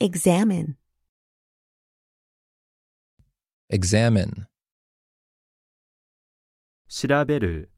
Examine. Examine. 調べる